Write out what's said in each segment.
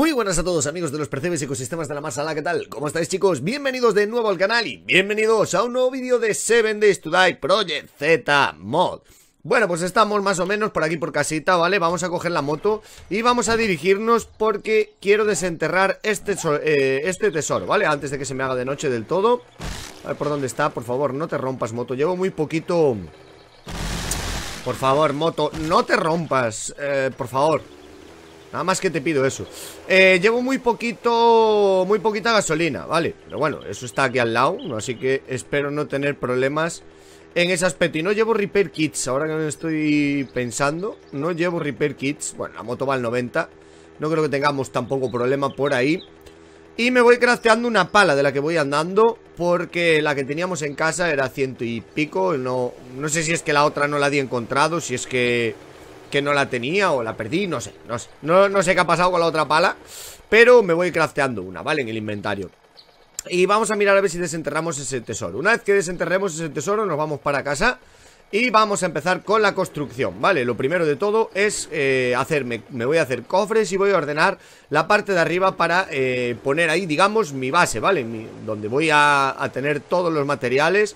Muy buenas a todos amigos de los percebes ecosistemas de la Masala, ¿qué tal? ¿Cómo estáis chicos? Bienvenidos de nuevo al canal y bienvenidos a un nuevo vídeo de 7 Days to Die Project Z Mod bueno, pues estamos más o menos por aquí por casita, ¿vale? Vamos a coger la moto y vamos a dirigirnos porque quiero desenterrar este, eh, este tesoro, ¿vale? Antes de que se me haga de noche del todo A ver por dónde está, por favor, no te rompas, moto Llevo muy poquito... Por favor, moto, no te rompas, eh, por favor Nada más que te pido eso eh, Llevo muy poquito Muy poquita gasolina, vale Pero bueno, eso está aquí al lado Así que espero no tener problemas En ese aspecto, y no llevo repair kits Ahora que me estoy pensando No llevo repair kits, bueno, la moto va al 90 No creo que tengamos tampoco problema Por ahí y me voy crafteando una pala de la que voy andando Porque la que teníamos en casa era ciento y pico no, no sé si es que la otra no la había encontrado Si es que que no la tenía o la perdí, no sé, no sé. sé qué ha pasado con la otra pala, pero me voy crafteando una, ¿vale? En el inventario. Y vamos a mirar a ver si desenterramos ese tesoro. Una vez que desenterremos ese tesoro, nos vamos para casa. Y vamos a empezar con la construcción, ¿vale? Lo primero de todo es eh, hacerme, me voy a hacer cofres y voy a ordenar la parte de arriba para eh, poner ahí, digamos, mi base, ¿vale? donde voy a tener todos los materiales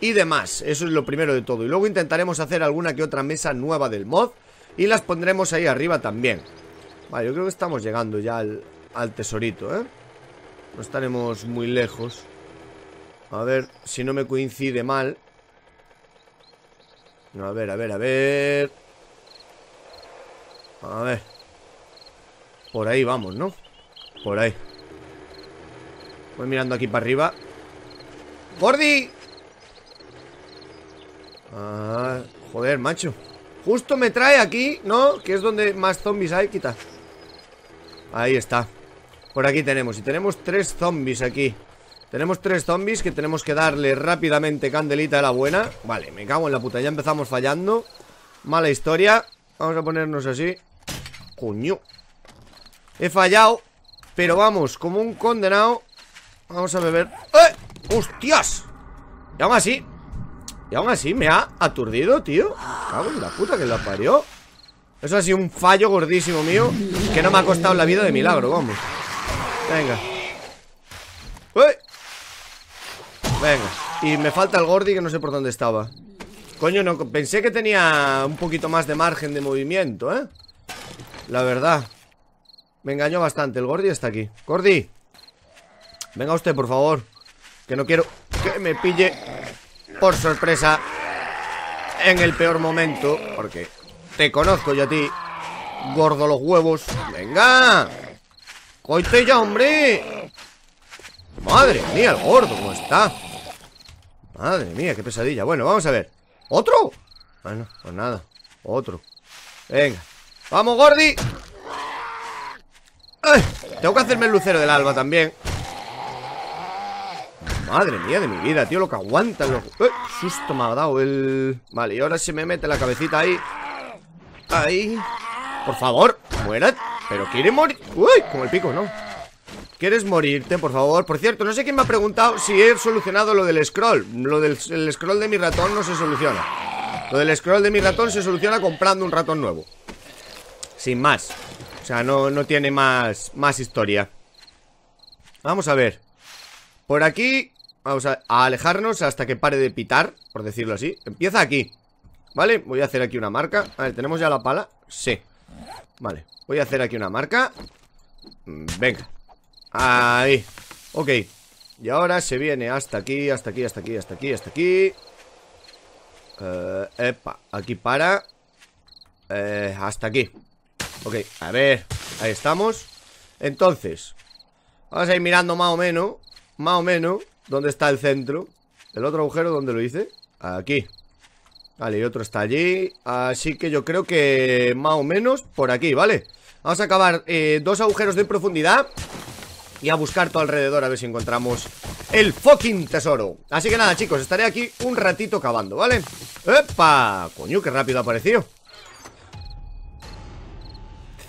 y demás. Eso es lo primero de todo. Y luego intentaremos hacer alguna que otra mesa nueva del mod y las pondremos ahí arriba también. Vale, yo creo que estamos llegando ya al, tesorito, ¿eh? No estaremos muy lejos. A ver si no me coincide mal. A ver, a ver, a ver. A ver. Por ahí vamos, ¿no? Por ahí. Voy mirando aquí para arriba. ¡Gordi! Ah, joder, macho Justo me trae aquí, ¿no? Que es donde más zombies hay, quita Ahí está Por aquí tenemos, y tenemos tres zombies aquí Tenemos tres zombies que tenemos que darle rápidamente candelita de la buena Vale, me cago en la puta, ya empezamos fallando Mala historia Vamos a ponernos así Coño He fallado Pero vamos, como un condenado Vamos a beber ¡Eh! ¡Hostias! Y así y aún así me ha aturdido, tío Cago en la puta que la parió Eso ha sido un fallo gordísimo mío Que no me ha costado la vida de milagro, vamos Venga ¡Uy! Venga Y me falta el gordi que no sé por dónde estaba Coño, no, pensé que tenía un poquito más de margen de movimiento, ¿eh? La verdad Me engañó bastante, el Gordi está aquí Gordi Venga usted, por favor Que no quiero que me pille por sorpresa, en el peor momento, porque te conozco yo a ti, gordo los huevos. ¡Venga! ¡Coite ya, hombre! ¡Madre mía, el gordo, cómo está! Madre mía, qué pesadilla. Bueno, vamos a ver. ¿Otro? Bueno, ah, pues nada. Otro. Venga. ¡Vamos, Gordi! Tengo que hacerme el lucero del alba también. Madre mía de mi vida, tío, lo que aguanta! los... ¡Eh! Susto me ha dado el... Vale, y ahora se me mete la cabecita ahí Ahí Por favor, muera Pero quiere morir... ¡Uy! Como el pico, ¿no? ¿Quieres morirte, por favor? Por cierto, no sé quién me ha preguntado si he solucionado lo del scroll Lo del scroll de mi ratón no se soluciona Lo del scroll de mi ratón se soluciona comprando un ratón nuevo Sin más O sea, no, no tiene más, más historia Vamos a ver Por aquí Vamos a, alejarnos hasta que pare de pitar Por decirlo así Empieza aquí Vale, voy a hacer aquí una marca ver, ¿tenemos ya la pala? Sí Vale, voy a hacer aquí una marca mm, Venga Ahí Ok Y ahora se viene hasta aquí, hasta aquí, hasta aquí, hasta aquí, hasta aquí eh, Epa, aquí para eh, Hasta aquí Ok, a ver Ahí estamos Entonces Vamos a ir mirando más o menos Más o menos ¿Dónde está el centro? ¿El otro agujero dónde lo hice? Aquí Vale, y otro está allí Así que yo creo que más o menos por aquí, ¿vale? Vamos a acabar eh, dos agujeros de profundidad Y a buscar todo alrededor a ver si encontramos el fucking tesoro Así que nada, chicos, estaré aquí un ratito cavando, ¿vale? ¡Epa! Coño, qué rápido ha aparecido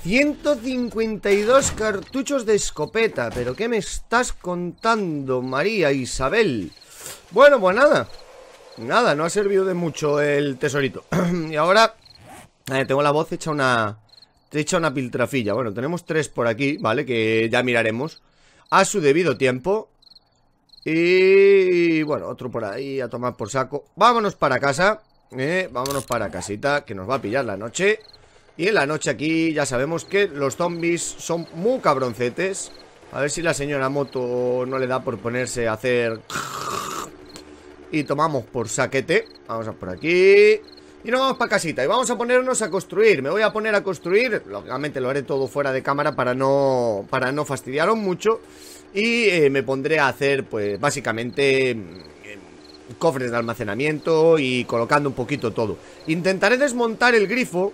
152 cartuchos de escopeta ¿Pero qué me estás contando, María Isabel? Bueno, pues nada Nada, no ha servido de mucho el tesorito Y ahora eh, Tengo la voz hecha una hecha una piltrafilla Bueno, tenemos tres por aquí, ¿vale? Que ya miraremos A su debido tiempo Y... bueno, otro por ahí a tomar por saco Vámonos para casa eh, Vámonos para casita, que nos va a pillar la noche y en la noche aquí ya sabemos que los zombies son muy cabroncetes. A ver si la señora moto no le da por ponerse a hacer... Y tomamos por saquete. Vamos por aquí. Y nos vamos para casita. Y vamos a ponernos a construir. Me voy a poner a construir. Lógicamente lo haré todo fuera de cámara para no, para no fastidiaros mucho. Y eh, me pondré a hacer, pues, básicamente... Mm, cofres de almacenamiento y colocando un poquito todo Intentaré desmontar el grifo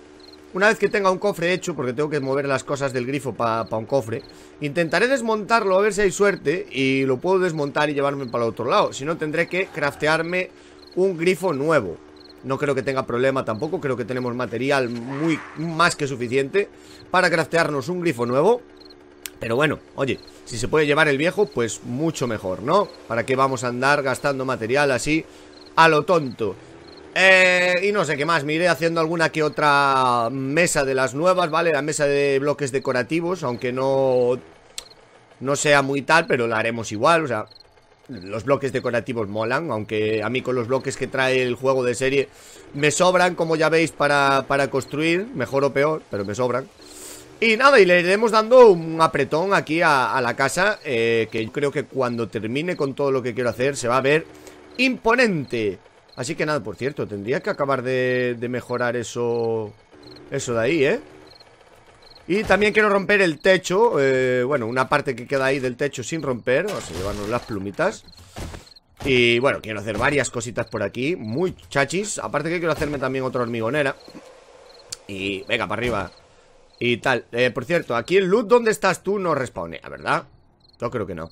una vez que tenga un cofre hecho, porque tengo que mover las cosas del grifo para un cofre, intentaré desmontarlo a ver si hay suerte y lo puedo desmontar y llevarme para el otro lado. Si no, tendré que craftearme un grifo nuevo. No creo que tenga problema tampoco, creo que tenemos material muy más que suficiente para craftearnos un grifo nuevo. Pero bueno, oye, si se puede llevar el viejo, pues mucho mejor, ¿no? ¿Para qué vamos a andar gastando material así a lo tonto? Eh, y no sé qué más, me iré haciendo alguna que otra mesa de las nuevas, ¿vale? La mesa de bloques decorativos, aunque no, no sea muy tal, pero la haremos igual, o sea, los bloques decorativos molan, aunque a mí con los bloques que trae el juego de serie me sobran, como ya veis, para, construir, mejor o peor, pero me sobran. Y nada, y le iremos dando un apretón aquí a, la casa, eh, que yo creo que cuando termine con todo lo que quiero hacer se va a ver imponente. Así que nada, por cierto, tendría que acabar de, mejorar eso, eso de ahí, ¿eh? Y también quiero romper el techo eh, Bueno, una parte que queda ahí del techo sin romper o a llevarnos las plumitas Y bueno, quiero hacer varias cositas por aquí Muy chachis Aparte que quiero hacerme también otra hormigonera Y venga, para arriba Y tal eh, Por cierto, aquí el loot donde estás tú no respawnea, ¿verdad? Yo creo que no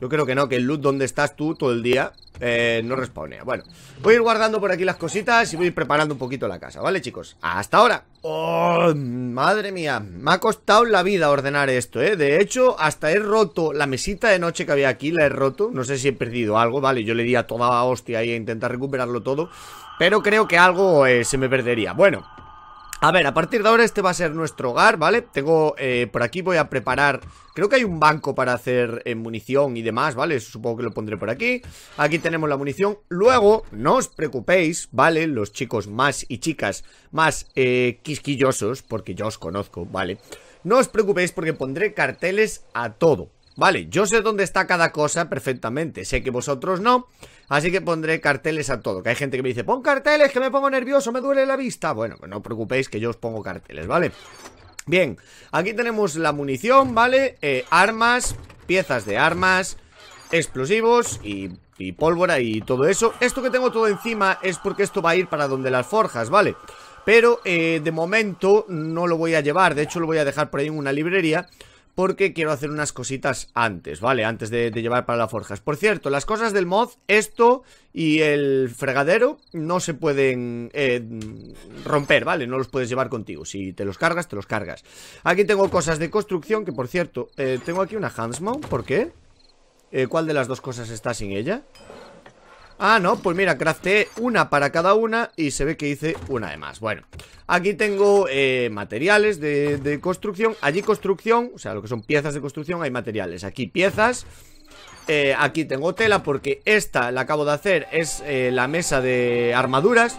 yo creo que no, que el loot donde estás tú todo el día eh, no responde Bueno, voy a ir guardando por aquí las cositas y voy a ir preparando un poquito la casa, ¿vale, chicos? ¡Hasta ahora! ¡Oh, madre mía! Me ha costado la vida ordenar esto, ¿eh? De hecho, hasta he roto la mesita de noche que había aquí, la he roto No sé si he perdido algo, ¿vale? Yo le di a toda hostia ahí a intentar recuperarlo todo Pero creo que algo eh, se me perdería Bueno... A ver, a partir de ahora este va a ser nuestro hogar, ¿vale? Tengo, eh, por aquí voy a preparar Creo que hay un banco para hacer eh, munición y demás, ¿vale? supongo que lo pondré por aquí Aquí tenemos la munición Luego, no os preocupéis, ¿vale? Los chicos más y chicas más eh, quisquillosos Porque yo os conozco, ¿vale? No os preocupéis porque pondré carteles a todo Vale, yo sé dónde está cada cosa perfectamente, sé que vosotros no, así que pondré carteles a todo. Que hay gente que me dice, pon carteles, que me pongo nervioso, me duele la vista. Bueno, no os preocupéis que yo os pongo carteles, ¿vale? Bien, aquí tenemos la munición, ¿vale? Eh, armas, piezas de armas, explosivos y, pólvora y todo eso. Esto que tengo todo encima es porque esto va a ir para donde las forjas, ¿vale? Pero eh, de momento no lo voy a llevar, de hecho lo voy a dejar por ahí en una librería porque quiero hacer unas cositas antes, ¿vale? Antes de, llevar para las forjas. Por cierto, las cosas del mod, esto y el fregadero no se pueden eh, romper, ¿vale? No los puedes llevar contigo. Si te los cargas, te los cargas. Aquí tengo cosas de construcción, que por cierto, eh, tengo aquí una Hansmount, ¿por qué? Eh, ¿Cuál de las dos cosas está sin ella? Ah, no, pues mira, crafté una para cada una y se ve que hice una de más Bueno, aquí tengo eh, materiales de, construcción Allí construcción, o sea, lo que son piezas de construcción hay materiales Aquí piezas eh, Aquí tengo tela porque esta la acabo de hacer Es eh, la mesa de armaduras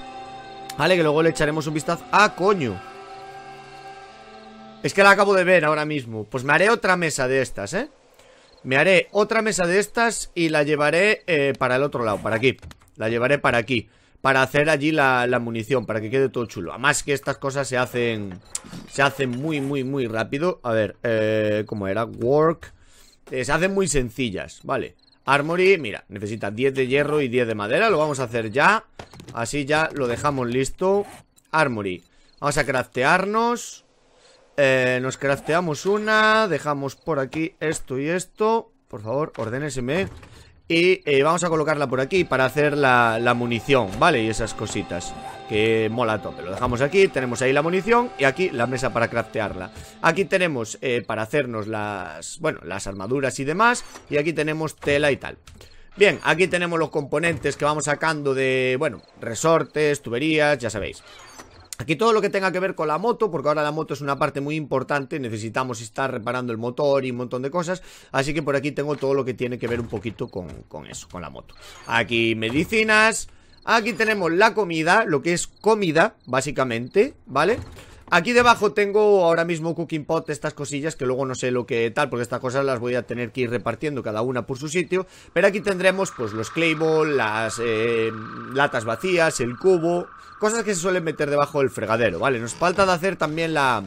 Vale, que luego le echaremos un vistazo ¡Ah, coño! Es que la acabo de ver ahora mismo Pues me haré otra mesa de estas, ¿eh? Me haré otra mesa de estas y la llevaré eh, para el otro lado, para aquí. La llevaré para aquí. Para hacer allí la, munición, para que quede todo chulo. Además que estas cosas se hacen... Se hacen muy, muy, muy rápido. A ver, eh, ¿cómo era? Work. Eh, se hacen muy sencillas, vale. Armory, mira, necesita 10 de hierro y 10 de madera. Lo vamos a hacer ya. Así ya lo dejamos listo. Armory. Vamos a craftearnos. Eh, nos crafteamos una, dejamos por aquí esto y esto. Por favor, ordénenseme Y eh, vamos a colocarla por aquí para hacer la, munición, ¿vale? Y esas cositas que mola todo Lo dejamos aquí, tenemos ahí la munición y aquí la mesa para craftearla. Aquí tenemos eh, para hacernos las, bueno, las armaduras y demás. Y aquí tenemos tela y tal. Bien, aquí tenemos los componentes que vamos sacando de, bueno, resortes, tuberías, ya sabéis. Aquí todo lo que tenga que ver con la moto, porque ahora la moto es una parte muy importante, necesitamos estar reparando el motor y un montón de cosas, así que por aquí tengo todo lo que tiene que ver un poquito con, eso, con la moto. Aquí medicinas, aquí tenemos la comida, lo que es comida, básicamente, ¿vale? vale Aquí debajo tengo ahora mismo cooking pot, estas cosillas que luego no sé lo que tal, porque estas cosas las voy a tener que ir repartiendo cada una por su sitio. Pero aquí tendremos pues los Clayball, las eh, latas vacías, el cubo, cosas que se suelen meter debajo del fregadero, ¿vale? Nos falta de hacer también la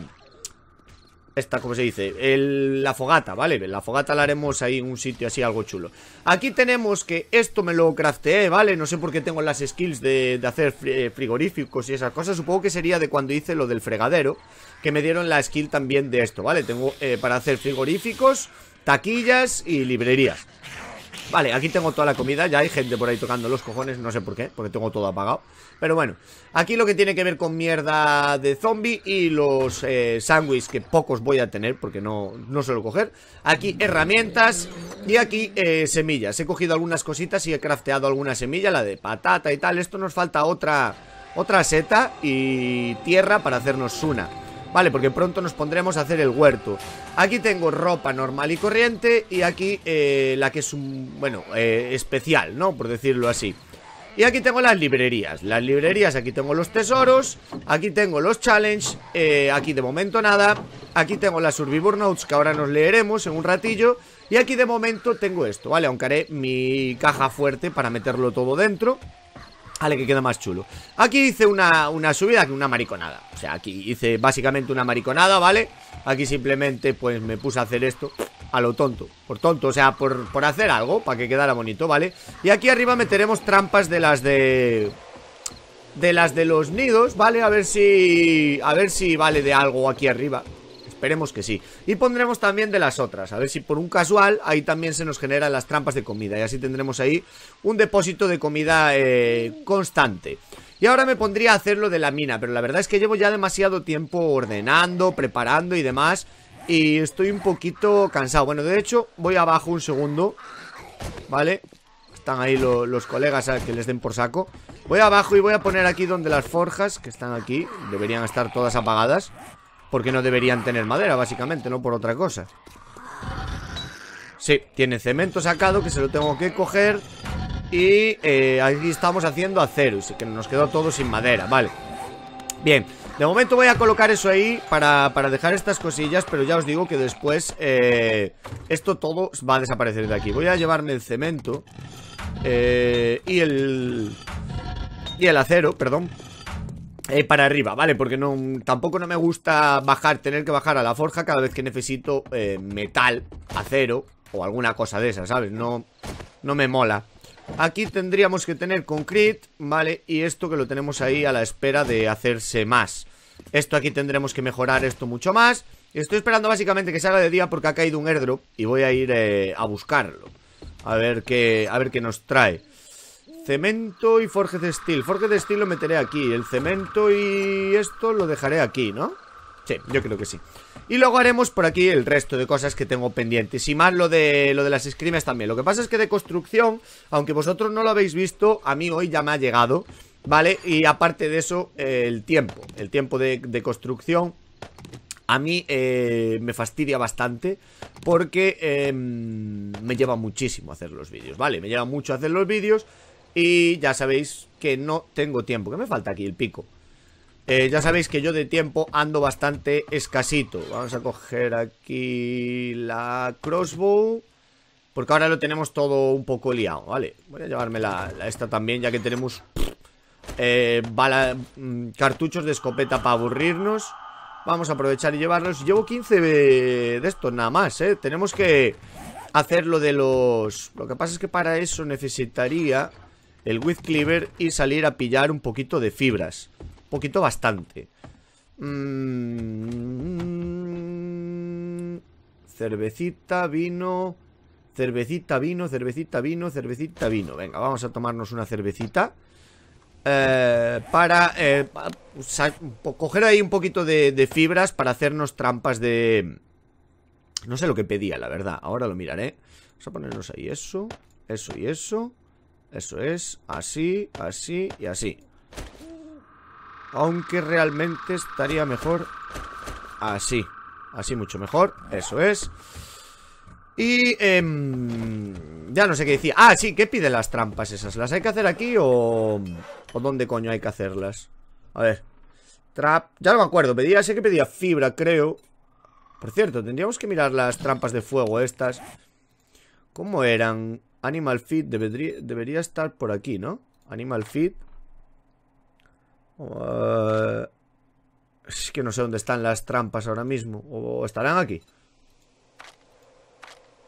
esta, ¿cómo se dice? El, la fogata, ¿vale? La fogata la haremos ahí en un sitio así, algo chulo Aquí tenemos que esto me lo crafteé, ¿vale? No sé por qué tengo las skills de, hacer eh, frigoríficos y esas cosas Supongo que sería de cuando hice lo del fregadero Que me dieron la skill también de esto, ¿vale? Tengo eh, para hacer frigoríficos, taquillas y librerías Vale, aquí tengo toda la comida, ya hay gente por ahí tocando los cojones, no sé por qué, porque tengo todo apagado. Pero bueno, aquí lo que tiene que ver con mierda de zombie y los eh, sándwiches, que pocos voy a tener porque no, no suelo coger. Aquí herramientas y aquí eh, semillas. He cogido algunas cositas y he crafteado alguna semilla, la de patata y tal. Esto nos falta otra, otra seta y tierra para hacernos una. Vale, porque pronto nos pondremos a hacer el huerto. Aquí tengo ropa normal y corriente y aquí eh, la que es un, bueno, eh, especial, ¿no? Por decirlo así. Y aquí tengo las librerías. Las librerías, aquí tengo los tesoros, aquí tengo los challenge, eh, aquí de momento nada. Aquí tengo las Survivor Notes que ahora nos leeremos en un ratillo. Y aquí de momento tengo esto, ¿vale? Aunque haré mi caja fuerte para meterlo todo dentro. Vale, que queda más chulo Aquí hice una, una subida, una mariconada O sea, aquí hice básicamente una mariconada, ¿vale? Aquí simplemente, pues, me puse a hacer esto A lo tonto, por tonto O sea, por, por hacer algo, para que quedara bonito, ¿vale? Y aquí arriba meteremos trampas de las de... De las de los nidos, ¿vale? A ver si... A ver si vale de algo aquí arriba Esperemos que sí. Y pondremos también de las otras. A ver si por un casual ahí también se nos generan las trampas de comida. Y así tendremos ahí un depósito de comida eh, constante. Y ahora me pondría a hacerlo de la mina, pero la verdad es que llevo ya demasiado tiempo ordenando, preparando y demás. Y estoy un poquito cansado. Bueno, de hecho, voy abajo un segundo. ¿Vale? Están ahí los colegas a que les den por saco. Voy abajo y voy a poner aquí donde las forjas, que están aquí, deberían estar todas apagadas. Porque no deberían tener madera, básicamente, no por otra cosa Sí, tiene cemento sacado que se lo tengo que coger Y eh, aquí estamos haciendo y Que nos quedó todo sin madera, vale Bien, de momento voy a colocar eso ahí para, dejar estas cosillas Pero ya os digo que después eh, esto todo va a desaparecer de aquí Voy a llevarme el cemento eh, Y el... Y el acero, perdón eh, para arriba, ¿vale? Porque no, tampoco no me gusta bajar, tener que bajar a la forja cada vez que necesito eh, metal, acero o alguna cosa de esas, ¿sabes? No, no me mola. Aquí tendríamos que tener concrete, ¿vale? Y esto que lo tenemos ahí a la espera de hacerse más. Esto aquí tendremos que mejorar esto mucho más. Estoy esperando básicamente que salga de día porque ha caído un airdrop y voy a ir eh, a buscarlo. A ver qué, a ver qué nos trae. Cemento y forge de Steel. Forge de Steel lo meteré aquí. El cemento y esto lo dejaré aquí, ¿no? Sí, yo creo que sí. Y luego haremos por aquí el resto de cosas que tengo pendientes. Y más lo de, lo de las escrimas también. Lo que pasa es que de construcción, aunque vosotros no lo habéis visto, a mí hoy ya me ha llegado, ¿vale? Y aparte de eso, el tiempo. El tiempo de, construcción a mí eh, me fastidia bastante porque em, me lleva muchísimo hacer los vídeos, ¿vale? Me lleva mucho hacer los vídeos y ya sabéis que no tengo tiempo. que me falta aquí? El pico. Eh, ya sabéis que yo de tiempo ando bastante escasito. Vamos a coger aquí la crossbow. Porque ahora lo tenemos todo un poco liado, ¿vale? Voy a llevarme la, esta también, ya que tenemos eh, bala, mm, cartuchos de escopeta para aburrirnos. Vamos a aprovechar y llevarlos. Llevo 15 de, de estos nada más, ¿eh? Tenemos que hacer lo de los... Lo que pasa es que para eso necesitaría el with cleaver y salir a pillar un poquito de fibras. Un poquito bastante. Mm. cervecita, vino... Cervecita, vino, cervecita, vino, cervecita, vino. Venga, vamos a tomarnos una cervecita. Eh, para eh, coger ahí un poquito de, de, fibras para hacernos trampas de... No sé lo que pedía, la verdad. Ahora lo miraré. Vamos a ponernos ahí eso, eso y eso. Eso es, así, así y así Aunque realmente estaría mejor así Así mucho mejor, eso es Y... Em, ya no sé qué decía Ah, sí, ¿qué piden las trampas esas? ¿Las hay que hacer aquí o...? ¿O dónde coño hay que hacerlas? A ver Trap... Ya no me acuerdo, pedía, sé que pedía fibra, creo Por cierto, tendríamos que mirar las trampas de fuego estas ¿Cómo eran? Animal Feed debería, estar por aquí, ¿no? Animal Feed. es que no sé dónde están las trampas ahora mismo. ¿O estarán aquí?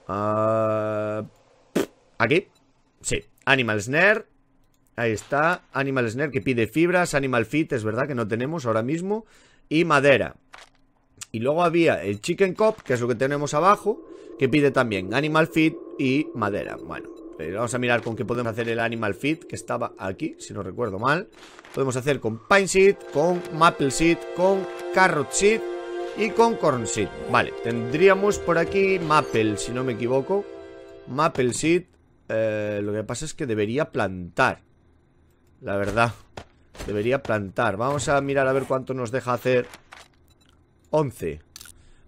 Ah, aquí. Sí. Animal Snare. Ahí está. Animal Snare que pide fibras. Animal Feed es verdad que no tenemos ahora mismo. Y madera. Y luego había el Chicken Cop, que es lo que tenemos abajo, que pide también Animal Feed y madera. Bueno, eh, vamos a mirar con qué podemos hacer el Animal Feed, que estaba aquí, si no recuerdo mal. Podemos hacer con Pine Seed, con Maple Seed, con Carrot Seed y con Corn Seed. Vale, tendríamos por aquí Maple, si no me equivoco. Maple Seed. Eh, lo que pasa es que debería plantar. La verdad. Debería plantar. Vamos a mirar a ver cuánto nos deja hacer 11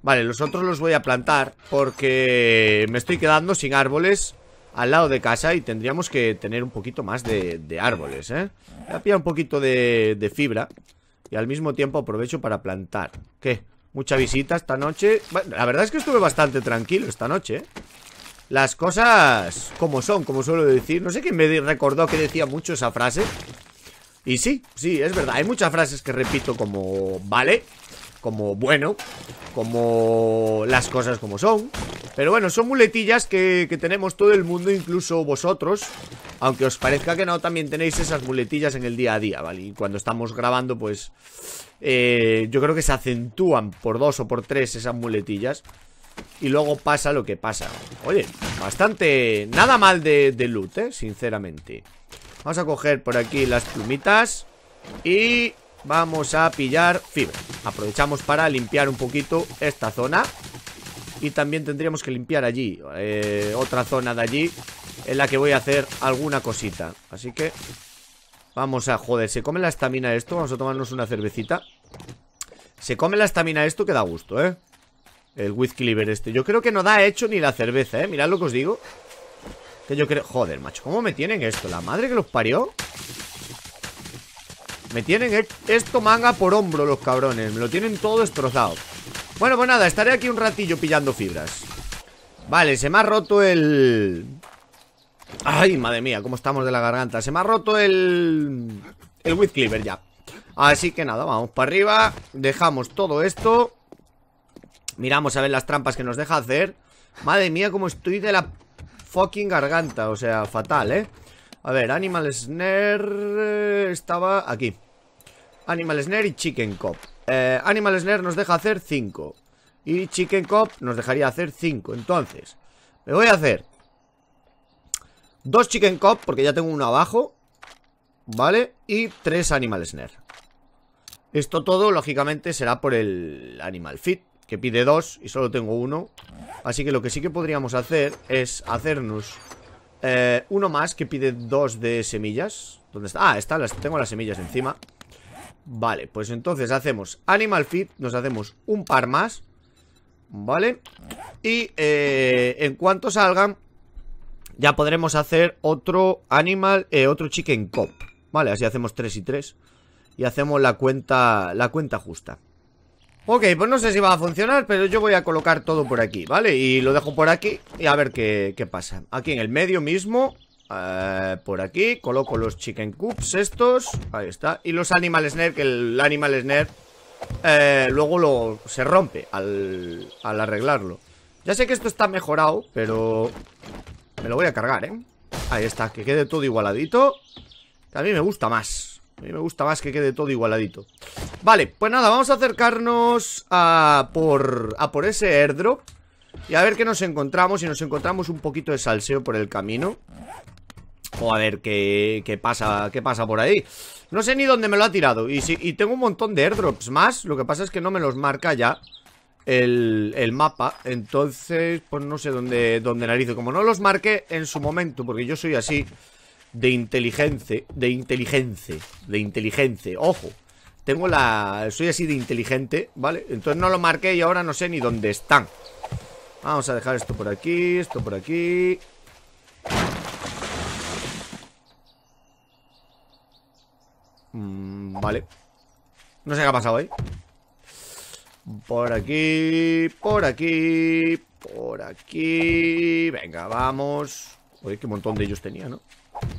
Vale, los otros los voy a plantar Porque me estoy quedando sin árboles Al lado de casa Y tendríamos que tener un poquito más de, árboles, ¿eh? Voy a pillar un poquito de, fibra Y al mismo tiempo aprovecho para plantar ¿Qué? Mucha visita esta noche bueno, La verdad es que estuve bastante tranquilo esta noche ¿eh? Las cosas como son, como suelo decir No sé quién me recordó que decía mucho esa frase Y sí, sí, es verdad Hay muchas frases que repito como Vale, como bueno, como las cosas como son. Pero bueno, son muletillas que, que, tenemos todo el mundo, incluso vosotros. Aunque os parezca que no, también tenéis esas muletillas en el día a día, ¿vale? Y cuando estamos grabando, pues... Eh, yo creo que se acentúan por dos o por tres esas muletillas. Y luego pasa lo que pasa. Oye, bastante... Nada mal de, de loot, ¿eh? Sinceramente. Vamos a coger por aquí las plumitas. Y Vamos a pillar fibra Aprovechamos para limpiar un poquito esta zona Y también tendríamos que limpiar allí eh, Otra zona de allí En la que voy a hacer alguna cosita Así que Vamos a, joder, se come la estamina esto Vamos a tomarnos una cervecita Se come la estamina esto que da gusto, eh El whisky liver este Yo creo que no da hecho ni la cerveza, eh Mirad lo que os digo Que yo creo, joder, macho, ¿cómo me tienen esto? La madre que los parió me tienen esto manga por hombro los cabrones Me lo tienen todo destrozado Bueno, pues nada, estaré aquí un ratillo pillando fibras Vale, se me ha roto el... Ay, madre mía, cómo estamos de la garganta Se me ha roto el... El with ya Así que nada, vamos para arriba Dejamos todo esto Miramos a ver las trampas que nos deja hacer Madre mía, como estoy de la fucking garganta O sea, fatal, ¿eh? A ver, Animal Snare... Eh, estaba aquí Animal Snare y Chicken Cop eh, Animal Snare nos deja hacer 5 Y Chicken Cop nos dejaría hacer 5 Entonces, me voy a hacer Dos Chicken Cop Porque ya tengo uno abajo ¿Vale? Y tres Animal Snare Esto todo, lógicamente, será por el Animal Fit Que pide dos y solo tengo uno Así que lo que sí que podríamos hacer Es hacernos eh, uno más que pide dos de semillas ¿Dónde está? Ah, está, las, tengo las semillas encima Vale, pues entonces hacemos Animal feed, nos hacemos un par más ¿Vale? Y eh, en cuanto salgan Ya podremos hacer otro Animal, eh, otro Chicken Cop Vale, así hacemos 3 y 3 Y hacemos la cuenta, la cuenta justa Ok, pues no sé si va a funcionar, pero yo voy a colocar todo por aquí, ¿vale? Y lo dejo por aquí y a ver qué, qué pasa Aquí en el medio mismo eh, por aquí, coloco los chicken coops estos Ahí está Y los animal snare, que el animal snare eh, Luego lo, se rompe al, al arreglarlo Ya sé que esto está mejorado, pero Me lo voy a cargar, eh Ahí está, que quede todo igualadito A mí me gusta más A mí me gusta más que quede todo igualadito Vale, pues nada, vamos a acercarnos A por, a por ese airdrop y a ver qué nos encontramos Si nos encontramos un poquito de salseo por el camino ver ¿qué, qué pasa? ¿Qué pasa por ahí? No sé ni dónde me lo ha tirado y, tengo un montón de airdrops más Lo que pasa es que no me los marca ya el, mapa Entonces, pues no sé dónde, dónde narizo Como no los marqué en su momento Porque yo soy así De inteligente De inteligencia, De inteligencia, ojo Tengo la... Soy así de inteligente, ¿vale? Entonces no lo marqué y ahora no sé ni dónde están Vamos a dejar esto por aquí Esto por aquí Mm, vale. No sé qué ha pasado ahí. Por aquí, por aquí, por aquí. Venga, vamos. Oye, qué montón de ellos tenía, ¿no?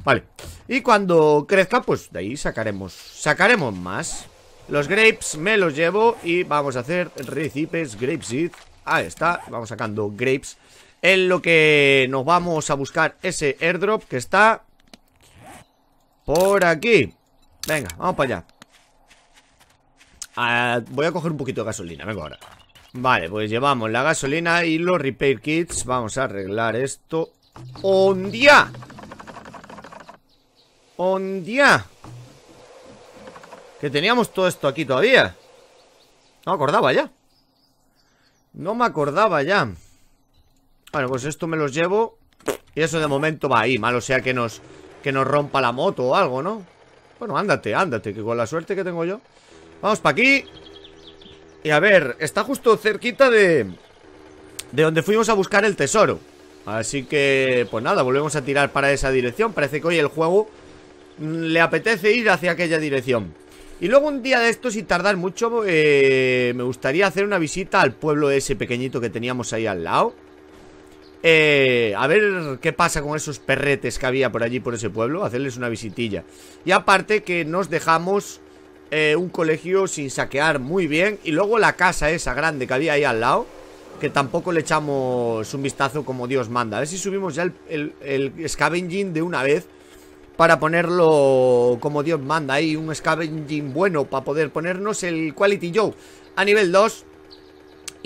Vale. Y cuando crezca, pues de ahí sacaremos. Sacaremos más. Los grapes me los llevo y vamos a hacer recipes seed. Ahí está, vamos sacando grapes. En lo que nos vamos a buscar ese airdrop que está por aquí. Venga, vamos para allá ah, Voy a coger un poquito de gasolina, venga ahora Vale, pues llevamos la gasolina y los repair kits Vamos a arreglar esto un día. Que teníamos todo esto aquí todavía No me acordaba ya No me acordaba ya Bueno, pues esto me los llevo Y eso de momento va ahí Malo sea que nos, que nos rompa la moto o algo, ¿no? Bueno, ándate, ándate, que con la suerte que tengo yo Vamos para aquí Y a ver, está justo cerquita de... De donde fuimos a buscar el tesoro Así que, pues nada, volvemos a tirar para esa dirección Parece que hoy el juego mm, le apetece ir hacia aquella dirección Y luego un día de esto, sin tardar mucho eh, Me gustaría hacer una visita al pueblo ese pequeñito que teníamos ahí al lado eh, a ver qué pasa con esos perretes que había por allí, por ese pueblo. Hacerles una visitilla. Y aparte que nos dejamos eh, un colegio sin saquear muy bien. Y luego la casa esa grande que había ahí al lado. Que tampoco le echamos un vistazo como Dios manda. A ver si subimos ya el, el, scavenging de una vez. Para ponerlo como Dios manda. Ahí un scavenging bueno para poder ponernos el Quality Joe a nivel 2.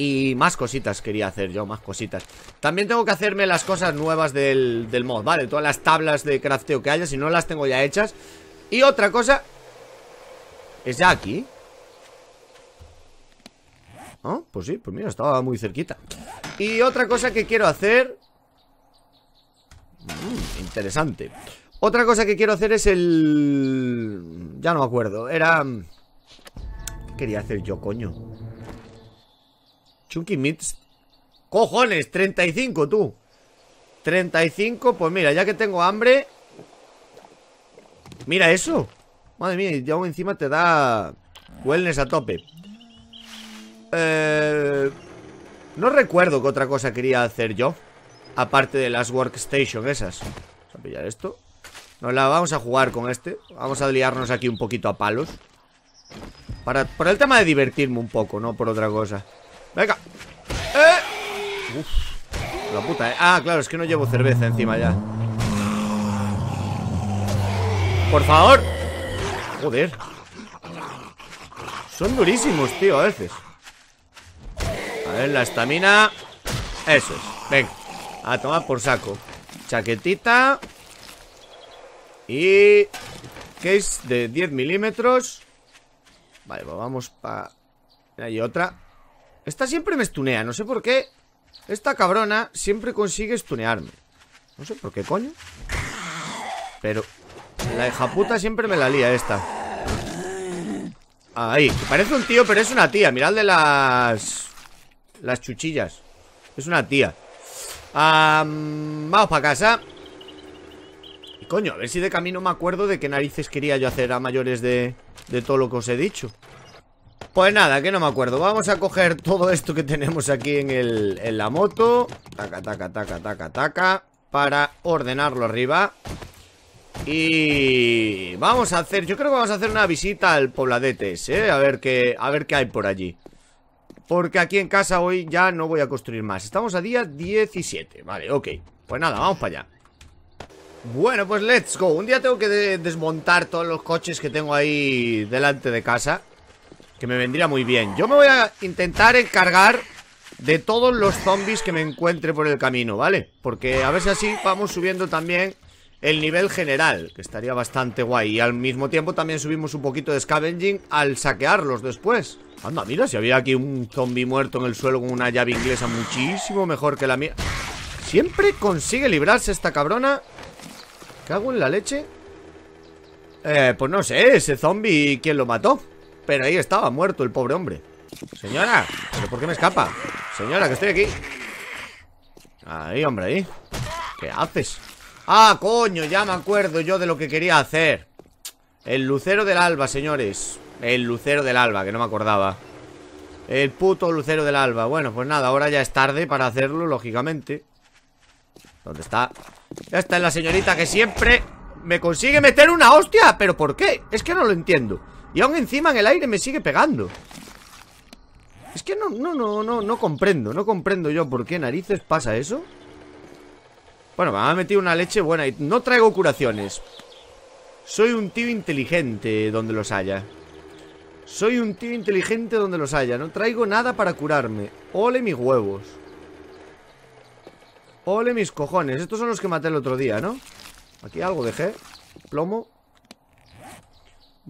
Y más cositas quería hacer yo, más cositas También tengo que hacerme las cosas nuevas del, del mod, ¿vale? Todas las tablas de crafteo que haya, si no las tengo ya hechas Y otra cosa ¿Es ya aquí? Ah, pues sí, pues mira, estaba muy cerquita Y otra cosa que quiero hacer mm, Interesante Otra cosa que quiero hacer es el... Ya no me acuerdo, era... Mm, ¿Qué quería hacer yo, coño? Chunky Meats. ¡Cojones! 35, tú. 35, pues mira, ya que tengo hambre. Mira eso. Madre mía, y aún encima te da wellness a tope. Eh, no recuerdo qué otra cosa quería hacer yo. Aparte de las workstation esas. Vamos a pillar esto. Nos la vamos a jugar con este. Vamos a liarnos aquí un poquito a palos. Para, por el tema de divertirme un poco, no por otra cosa. Venga ¡Eh! la puta, eh Ah, claro, es que no llevo cerveza encima ya Por favor Joder Son durísimos, tío, a veces A ver, la estamina Eso es, venga A tomar por saco Chaquetita Y... Case de 10 milímetros Vale, pues vamos para... Hay otra esta siempre me estunea, no sé por qué Esta cabrona siempre consigue estunearme No sé por qué coño Pero la hija puta siempre me la lía esta Ahí, parece un tío pero es una tía Mirad de las... Las chuchillas Es una tía Vamos para casa Y coño, a ver si de camino me acuerdo de qué narices quería yo hacer a mayores de, de todo lo que os he dicho pues nada, que no me acuerdo Vamos a coger todo esto que tenemos aquí en, el, la moto Taca, taca, taca, taca, taca Para ordenarlo arriba Y... Vamos a hacer, yo creo que vamos a hacer una visita al pobladetes, ¿eh? A ver qué, a ver qué hay por allí porque aquí en casa hoy ya no voy a construir más Estamos a día 17, vale, ok Pues nada, vamos para allá Bueno, pues let's go Un día tengo que desmontar todos los coches que tengo ahí delante de casa que me vendría muy bien Yo me voy a intentar encargar de todos los zombies que me encuentre por el camino, ¿vale? Porque a ver si así vamos subiendo también el nivel general, que estaría bastante guay. Y al mismo tiempo también subimos un poquito de scavenging al saquearlos después. Anda, mira, si había aquí un zombie muerto en el suelo con una llave inglesa muchísimo mejor que la mía. Siempre consigue librarse esta cabrona. hago en la leche? Eh, pues no sé, ese zombie, ¿quién lo mató? Pero ahí estaba, muerto el pobre hombre Señora, ¿pero por qué me escapa? Señora, que estoy aquí Ahí, hombre, ahí ¿Qué haces? Ah, coño, ya me acuerdo yo de lo que quería hacer El lucero del alba, señores El lucero del alba, que no me acordaba El puto lucero del alba Bueno, pues nada, ahora ya es tarde para hacerlo, lógicamente ¿Dónde está? Ya está la señorita que siempre me consigue meter una hostia ¿Pero por qué? Es que no lo entiendo y aún encima en el aire me sigue pegando Es que no, no, no, no, no comprendo No comprendo yo por qué narices pasa eso Bueno, me ha metido una leche buena y no traigo curaciones Soy un tío inteligente donde los haya Soy un tío inteligente donde los haya No traigo nada para curarme Ole mis huevos Ole mis cojones Estos son los que maté el otro día, ¿no? Aquí algo dejé Plomo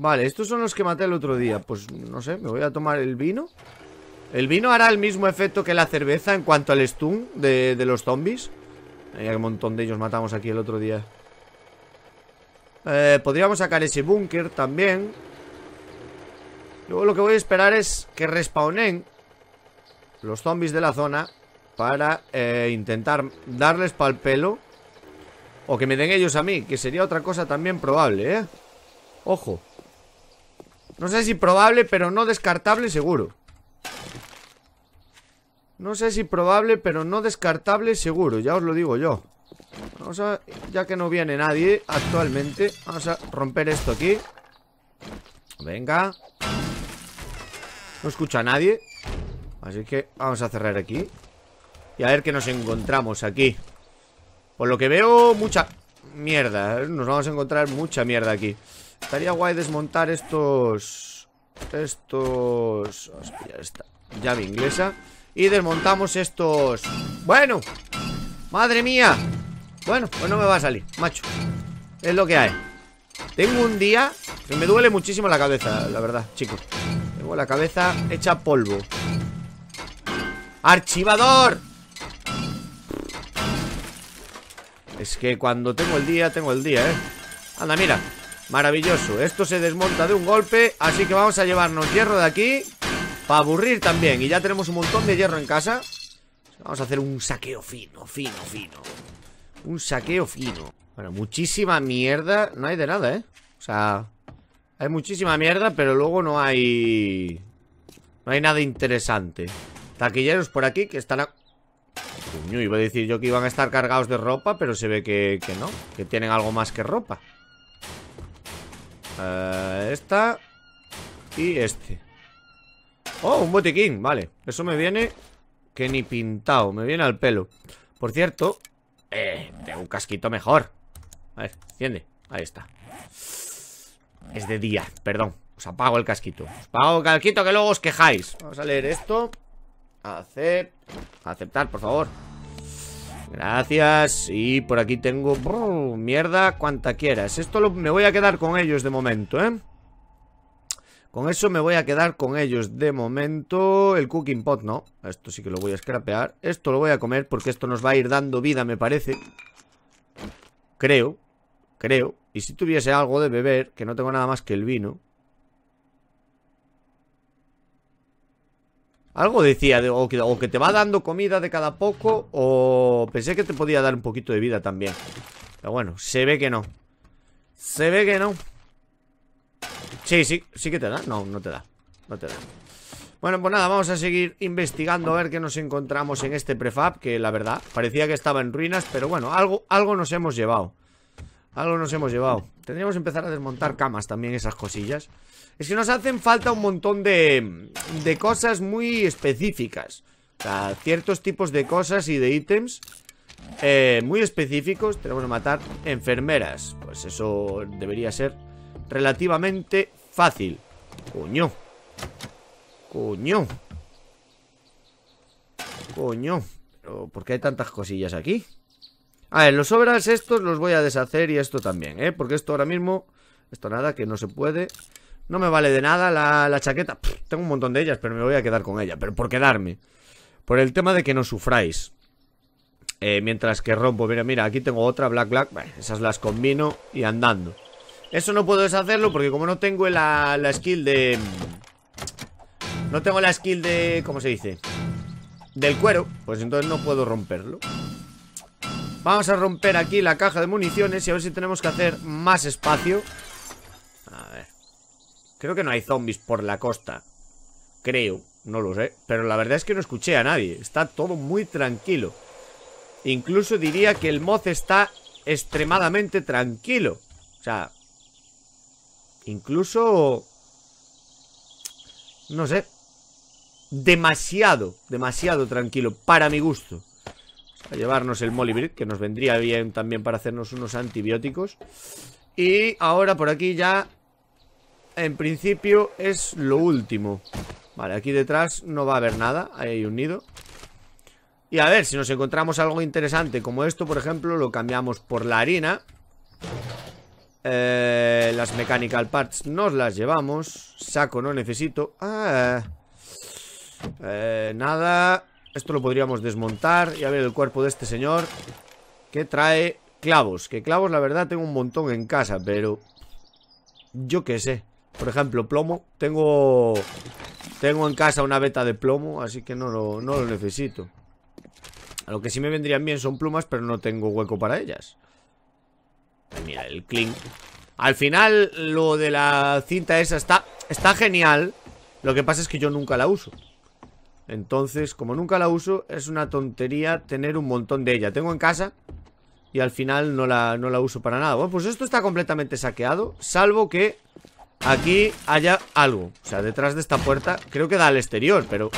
Vale, estos son los que maté el otro día Pues no sé, me voy a tomar el vino El vino hará el mismo efecto que la cerveza En cuanto al stun de, los zombies Hay un montón de ellos matamos aquí el otro día eh, Podríamos sacar ese búnker también Luego lo que voy a esperar es que respawnen Los zombies de la zona Para eh, intentar darles pal pelo O que me den ellos a mí Que sería otra cosa también probable, eh Ojo no sé si probable, pero no descartable seguro No sé si probable, pero no descartable seguro Ya os lo digo yo Vamos a... Ya que no viene nadie actualmente Vamos a romper esto aquí Venga No escucha a nadie Así que vamos a cerrar aquí Y a ver qué nos encontramos aquí Por lo que veo, mucha mierda ¿eh? Nos vamos a encontrar mucha mierda aquí Estaría guay desmontar estos... Estos... hostia, esta llave inglesa Y desmontamos estos... Bueno Madre mía Bueno, pues no me va a salir, macho Es lo que hay Tengo un día me duele muchísimo la cabeza, la verdad, chicos Tengo la cabeza hecha polvo ¡Archivador! Es que cuando tengo el día, tengo el día, ¿eh? Anda, mira Maravilloso, esto se desmonta de un golpe Así que vamos a llevarnos hierro de aquí Para aburrir también Y ya tenemos un montón de hierro en casa Vamos a hacer un saqueo fino, fino, fino Un saqueo fino Bueno, muchísima mierda No hay de nada, ¿eh? O sea, hay muchísima mierda Pero luego no hay... No hay nada interesante Taquilleros por aquí que están iba a decir yo que iban a estar cargados de ropa Pero se ve que no Que tienen algo más que ropa eh, esta y este. Oh, un botiquín, vale. Eso me viene que ni pintado, me viene al pelo. Por cierto, eh, tengo un casquito mejor. A ver, enciende. Ahí está. Es de día, perdón. Os apago el casquito. Os apago el casquito que luego os quejáis. Vamos a leer esto. Aceptar, por favor. Gracias. Y por aquí tengo... mierda, cuanta quieras. Esto me voy a quedar con ellos de momento, ¿eh? Con eso me voy a quedar con ellos de momento. El cooking pot no. Esto sí que lo voy a scrapear. Esto lo voy a comer porque esto nos va a ir dando vida, me parece. Creo. Creo. Y si tuviese algo de beber, que no tengo nada más que el vino... Algo decía, o, que, te va dando comida de cada poco O pensé que te podía dar un poquito de vida también Pero bueno, se ve que no Se ve que no Sí, sí, sí que te da No, no te da, no te da Bueno, pues nada, vamos a seguir investigando A ver qué nos encontramos en este prefab Que la verdad, parecía que estaba en ruinas Pero bueno, algo, algo nos hemos llevado algo nos hemos llevado. Tendríamos que empezar a desmontar camas también, esas cosillas. Es que nos hacen falta un montón de, de cosas muy específicas. O sea, ciertos tipos de cosas y de ítems eh, muy específicos. Tenemos que matar enfermeras. Pues eso debería ser relativamente fácil. Coño. Coño. Coño. Pero ¿por qué hay tantas cosillas aquí? A ah, ver, los obras estos los voy a deshacer y esto también, ¿eh? Porque esto ahora mismo... Esto nada, que no se puede... No me vale de nada la, chaqueta. tengo un montón de ellas, pero me voy a quedar con ella. Pero por quedarme. Por el tema de que no sufráis. Eh, mientras que rompo, mira, mira, aquí tengo otra Black Black. esas las combino y andando. Eso no puedo deshacerlo porque como no tengo la, la skill de... Mm, no tengo la skill de... ¿Cómo se dice? Del cuero. Pues entonces no puedo romperlo. Vamos a romper aquí la caja de municiones y a ver si tenemos que hacer más espacio. A ver. Creo que no hay zombies por la costa. Creo, no lo sé. Pero la verdad es que no escuché a nadie. Está todo muy tranquilo. Incluso diría que el moz está extremadamente tranquilo. O sea, incluso... No sé. Demasiado, demasiado tranquilo, para mi gusto a llevarnos el molibrid, que nos vendría bien también para hacernos unos antibióticos. Y ahora por aquí ya, en principio, es lo último. Vale, aquí detrás no va a haber nada, ahí hay un nido. Y a ver, si nos encontramos algo interesante como esto, por ejemplo, lo cambiamos por la harina. Eh, las mechanical parts nos las llevamos. Saco no necesito. Ah, eh, nada. Esto lo podríamos desmontar y a ver el cuerpo de este señor que trae clavos. Que clavos, la verdad, tengo un montón en casa, pero yo qué sé. Por ejemplo, plomo. Tengo tengo en casa una beta de plomo, así que no lo, no lo necesito. A lo que sí me vendrían bien son plumas, pero no tengo hueco para ellas. Mira, el clink. Al final, lo de la cinta esa está, está genial. Lo que pasa es que yo nunca la uso. Entonces, como nunca la uso, es una tontería tener un montón de ella. Tengo en casa y al final no la, no la uso para nada. Bueno, pues esto está completamente saqueado, salvo que aquí haya algo. O sea, detrás de esta puerta, creo que da al exterior, pero...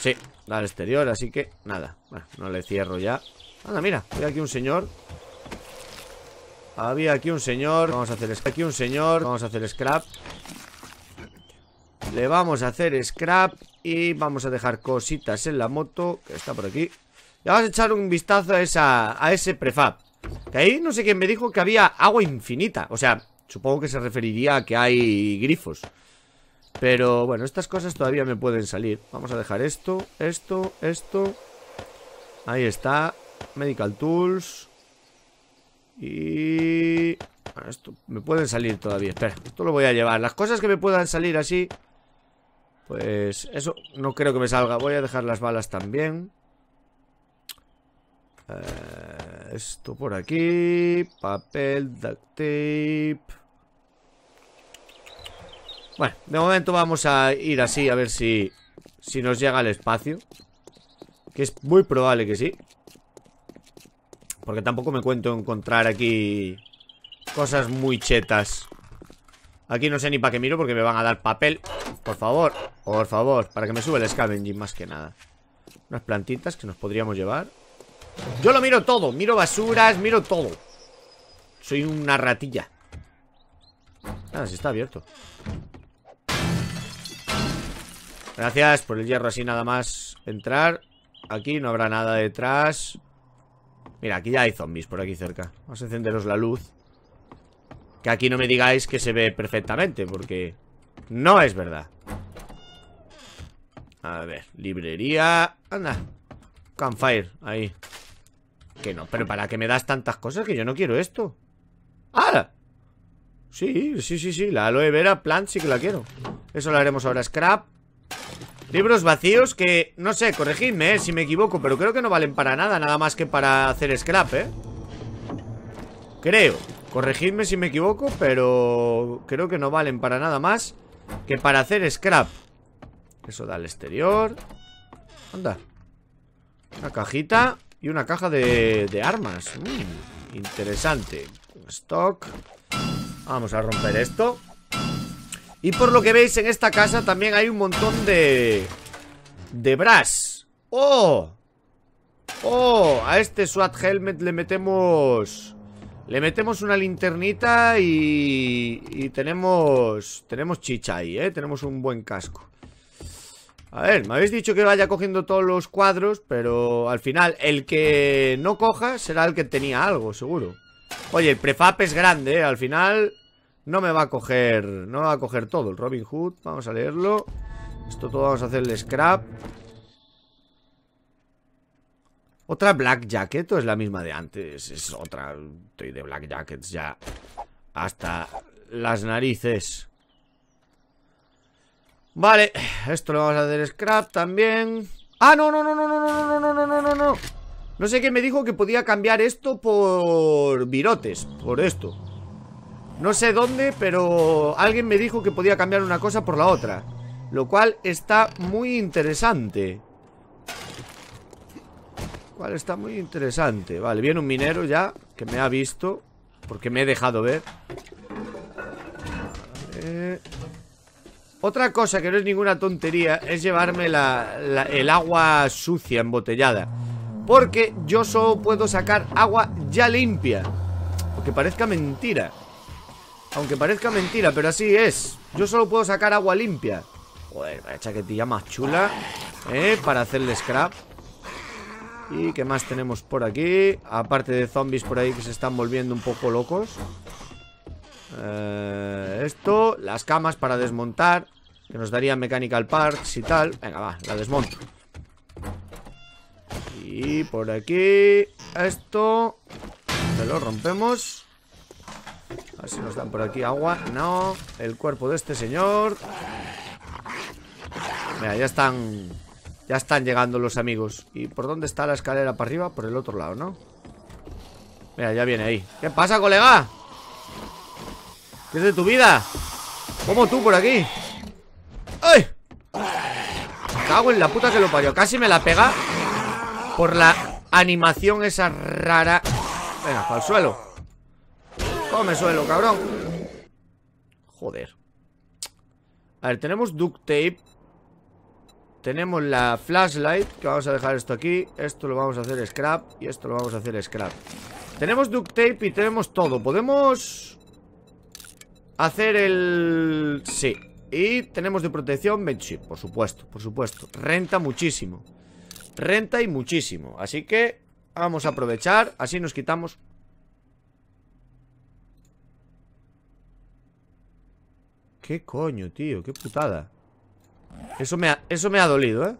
Sí, da al exterior, así que nada. Bueno, no le cierro ya. Anda, mira, hay aquí un señor había aquí un señor Vamos a hacer aquí un señor Vamos a hacer scrap le vamos a hacer scrap y vamos a dejar cositas en la moto, que está por aquí. Le vamos a echar un vistazo a, a ese prefab. Que ahí no sé quién me dijo que había agua infinita. O sea, supongo que se referiría a que hay grifos. Pero bueno, estas cosas todavía me pueden salir. Vamos a dejar esto, esto, esto. Ahí está. Medical Tools. Y... esto me pueden salir todavía. Espera, esto lo voy a llevar. Las cosas que me puedan salir así... Pues eso, no creo que me salga. Voy a dejar las balas también. Eh, esto por aquí. Papel, duct tape. Bueno, de momento vamos a ir así a ver si, si nos llega al espacio. Que es muy probable que sí. Porque tampoco me cuento encontrar aquí cosas muy chetas. Aquí no sé ni para qué miro porque me van a dar papel Por favor, por favor Para que me sube el scavenging más que nada Unas plantitas que nos podríamos llevar Yo lo miro todo, miro basuras, miro todo Soy una ratilla Nada, si está abierto Gracias por el hierro así nada más Entrar Aquí no habrá nada detrás Mira, aquí ya hay zombies por aquí cerca Vamos a encenderos la luz que aquí no me digáis que se ve perfectamente, porque no es verdad. A ver, librería... Anda, campfire, ahí. Que no, pero ¿para qué me das tantas cosas? Que yo no quiero esto. ¡Ah! Sí, sí, sí, sí, la aloe vera plant sí que la quiero. Eso lo haremos ahora, scrap. Libros vacíos que, no sé, corregidme eh, si me equivoco, pero creo que no valen para nada, nada más que para hacer scrap, ¿eh? Creo. Corregidme si me equivoco, pero creo que no valen para nada más que para hacer scrap. Eso da al exterior. Anda. Una cajita y una caja de, armas. Mm, interesante. Stock. Vamos a romper esto. Y por lo que veis en esta casa también hay un montón de... De brass. ¡Oh! ¡Oh! A este SWAT helmet le metemos... Le metemos una linternita y, y tenemos, tenemos chicha ahí, ¿eh? Tenemos un buen casco. A ver, me habéis dicho que vaya cogiendo todos los cuadros, pero al final el que no coja será el que tenía algo, seguro. Oye, el prefab es grande, ¿eh? Al final no me va a coger, no va a coger todo. El Robin Hood, vamos a leerlo. Esto todo vamos a hacerle scrap. Otra Black Jacket o es la misma de antes. Es otra. Estoy de Black Jackets ya. Hasta las narices. Vale, esto lo vamos a hacer scrap también. Ah, no, no, no, no, no, no, no, no, no, no, no. No sé quién me dijo que podía cambiar esto por virotes, por esto. No sé dónde, pero alguien me dijo que podía cambiar una cosa por la otra. Lo cual está muy interesante. Vale, está muy interesante Vale, viene un minero ya Que me ha visto Porque me he dejado ver Otra cosa que no es ninguna tontería Es llevarme el agua sucia embotellada Porque yo solo puedo sacar agua ya limpia Aunque parezca mentira Aunque parezca mentira, pero así es Yo solo puedo sacar agua limpia Joder, que chaquetilla más chula ¿eh? Para hacerle scrap ¿Y qué más tenemos por aquí? Aparte de zombies por ahí que se están volviendo un poco locos. Eh, esto, las camas para desmontar, que nos darían mechanical parks y tal. Venga, va, la desmonto. Y por aquí, esto, se lo rompemos. A ver si nos dan por aquí agua. No, el cuerpo de este señor. Mira, ya están ya están llegando los amigos. ¿Y por dónde está la escalera para arriba? Por el otro lado, ¿no? Mira, ya viene ahí. ¿Qué pasa, colega? ¿Qué es de tu vida? ¿Cómo tú por aquí? ¡Ay! Cago en la puta que lo parió. Casi me la pega por la animación esa rara. Venga, para el suelo. Come suelo, cabrón. Joder. A ver, tenemos duct tape tenemos la flashlight Que vamos a dejar esto aquí Esto lo vamos a hacer scrap Y esto lo vamos a hacer scrap Tenemos duct tape y tenemos todo Podemos... Hacer el... Sí Y tenemos de protección por supuesto, por supuesto Renta muchísimo Renta y muchísimo Así que vamos a aprovechar Así nos quitamos ¿Qué coño, tío? ¿Qué putada? Eso me ha, eso me ha dolido, ¿eh?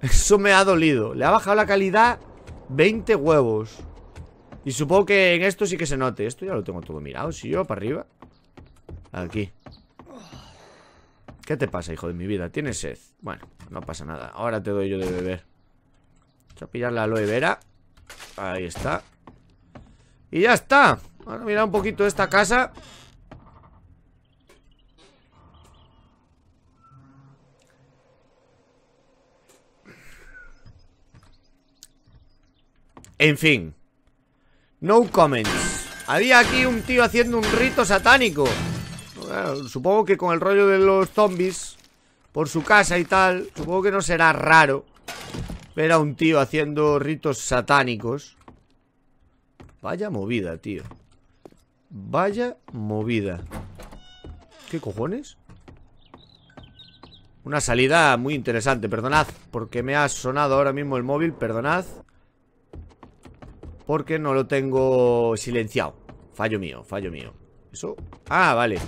Eso me ha dolido Le ha bajado la calidad 20 huevos Y supongo que en esto sí que se note Esto ya lo tengo todo mirado, si yo, para arriba Aquí ¿Qué te pasa, hijo de mi vida? ¿Tienes sed? Bueno, no pasa nada Ahora te doy yo de beber Voy a pillar la aloe vera Ahí está Y ya está Ahora mira un poquito esta casa En fin No comments Había aquí un tío haciendo un rito satánico Supongo que con el rollo de los zombies Por su casa y tal Supongo que no será raro Ver a un tío haciendo ritos satánicos Vaya movida, tío Vaya movida ¿Qué cojones? Una salida muy interesante, perdonad Porque me ha sonado ahora mismo el móvil, perdonad porque no lo tengo silenciado Fallo mío, fallo mío Eso... Ah, vale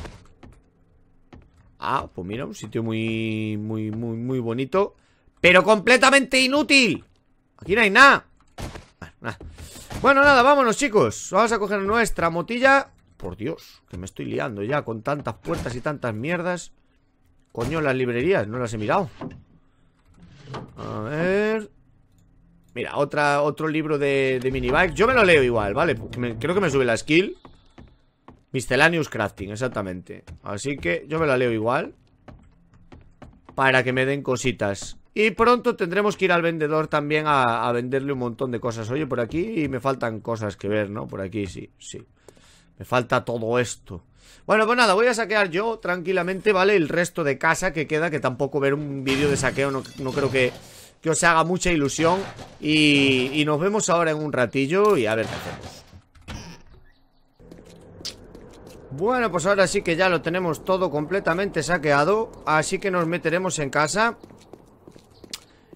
Ah, pues mira, un sitio muy, muy, muy, muy bonito Pero completamente inútil Aquí no hay nada Bueno, nada, vámonos chicos Vamos a coger nuestra motilla Por Dios, que me estoy liando ya Con tantas puertas y tantas mierdas Coño, las librerías, no las he mirado A ver Mira, otra, otro libro de, de minibike. Yo me lo leo igual, ¿vale? creo que me sube la skill. Miscellaneous Crafting, exactamente. Así que yo me la leo igual. Para que me den cositas. Y pronto tendremos que ir al vendedor también a, venderle un montón de cosas. Oye, por aquí me faltan cosas que ver, ¿no? Por aquí, sí, sí. Me falta todo esto. Bueno, pues nada, voy a saquear yo tranquilamente, ¿vale? El resto de casa que queda, que tampoco ver un vídeo de saqueo no, no creo que que os haga mucha ilusión y, nos vemos ahora en un ratillo y a ver qué hacemos. Bueno, pues ahora sí que ya lo tenemos todo completamente saqueado Así que nos meteremos en casa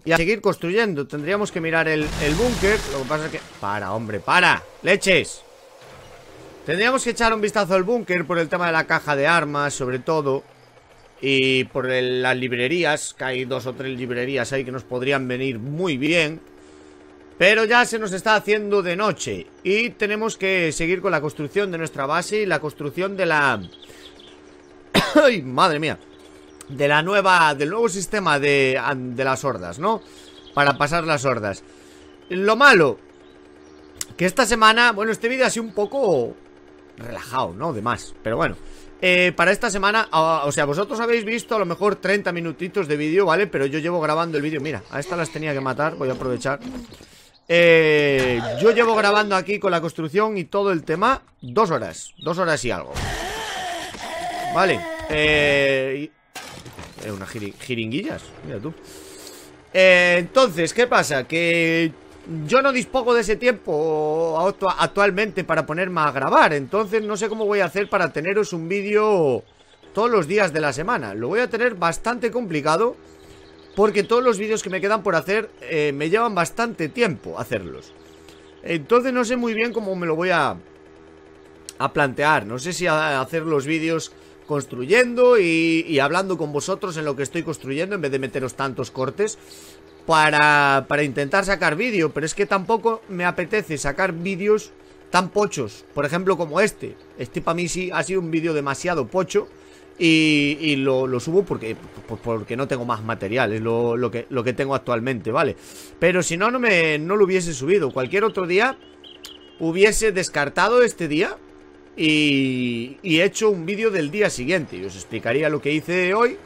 Y a seguir construyendo Tendríamos que mirar el, el búnker Lo que pasa es que... ¡Para, hombre, para! ¡Leches! Tendríamos que echar un vistazo al búnker por el tema de la caja de armas, sobre todo y por las librerías, que hay dos o tres librerías ahí que nos podrían venir muy bien. Pero ya se nos está haciendo de noche y tenemos que seguir con la construcción de nuestra base y la construcción de la... ¡Ay, madre mía! De la nueva... del nuevo sistema de, de las hordas, ¿no? Para pasar las hordas. Lo malo, que esta semana, bueno, este vídeo ha sido un poco relajado, ¿no? De más, pero bueno... Eh, para esta semana, o sea, vosotros habéis visto a lo mejor 30 minutitos de vídeo, ¿vale? Pero yo llevo grabando el vídeo, mira, a estas las tenía que matar, voy a aprovechar eh, Yo llevo grabando aquí con la construcción y todo el tema dos horas, dos horas y algo Vale, eh, eh unas jiringuillas, mira tú entonces, ¿qué pasa? Que yo no dispongo de ese tiempo actualmente para ponerme a grabar, entonces no sé cómo voy a hacer para teneros un vídeo todos los días de la semana. Lo voy a tener bastante complicado porque todos los vídeos que me quedan por hacer eh, me llevan bastante tiempo hacerlos. Entonces no sé muy bien cómo me lo voy a, plantear. No sé si hacer los vídeos construyendo y, hablando con vosotros en lo que estoy construyendo en vez de meteros tantos cortes para, intentar sacar vídeo, pero es que tampoco me apetece sacar vídeos tan pochos, por ejemplo como este. Este para mí sí ha sido un vídeo demasiado pocho y, lo, subo porque, porque no tengo más material, es lo, que, lo que tengo actualmente, ¿vale? Pero si no, no, me, no lo hubiese subido. Cualquier otro día hubiese descartado este día y, y hecho un vídeo del día siguiente. Y os explicaría lo que hice hoy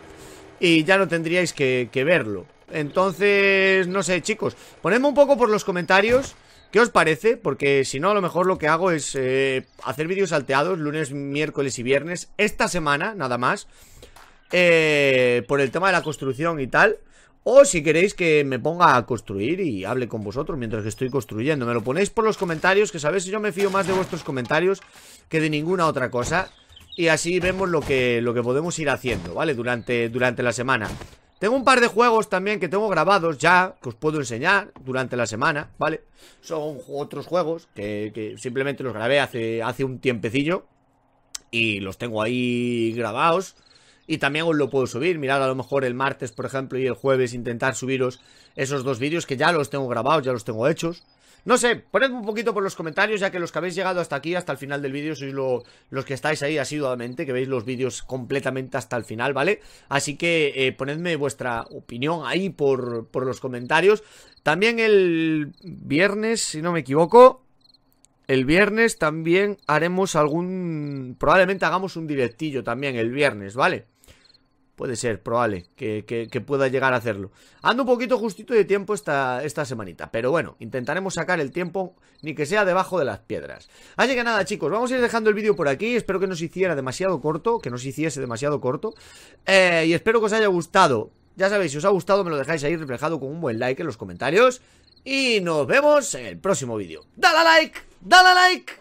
y ya no tendríais que verlo. Entonces, no sé, chicos, ponedme un poco por los comentarios ¿Qué os parece? Porque si no, a lo mejor lo que hago es eh, hacer vídeos salteados lunes, miércoles y viernes Esta semana, nada más eh, Por el tema de la construcción y tal o si queréis que me ponga a construir y hable con vosotros mientras que estoy construyendo. Me lo ponéis por los comentarios, que sabéis, yo me fío más de vuestros comentarios que de ninguna otra cosa. Y así vemos lo que, lo que podemos ir haciendo, ¿vale? Durante, durante la semana. Tengo un par de juegos también que tengo grabados ya, que os puedo enseñar durante la semana, ¿vale? Son otros juegos que, simplemente los grabé hace, hace un tiempecillo y los tengo ahí grabados. Y también os lo puedo subir, mirad a lo mejor el martes, por ejemplo, y el jueves intentar subiros esos dos vídeos que ya los tengo grabados, ya los tengo hechos. No sé, ponedme un poquito por los comentarios, ya que los que habéis llegado hasta aquí, hasta el final del vídeo, sois los que estáis ahí asiduamente, que veis los vídeos completamente hasta el final, ¿vale? Así que eh, ponedme vuestra opinión ahí por, por los comentarios. También el viernes, si no me equivoco, el viernes también haremos algún... Probablemente hagamos un directillo también el viernes, ¿vale? Puede ser, probable, que, pueda llegar a hacerlo. Ando un poquito justito de tiempo esta, esta semanita, pero bueno, intentaremos sacar el tiempo ni que sea debajo de las piedras. Así que nada, chicos, vamos a ir dejando el vídeo por aquí. Espero que no se hiciera demasiado corto, que no se hiciese demasiado corto. Eh, y espero que os haya gustado. Ya sabéis, si os ha gustado me lo dejáis ahí reflejado con un buen like en los comentarios. Y nos vemos en el próximo vídeo. ¡Dale like! ¡Dale a like!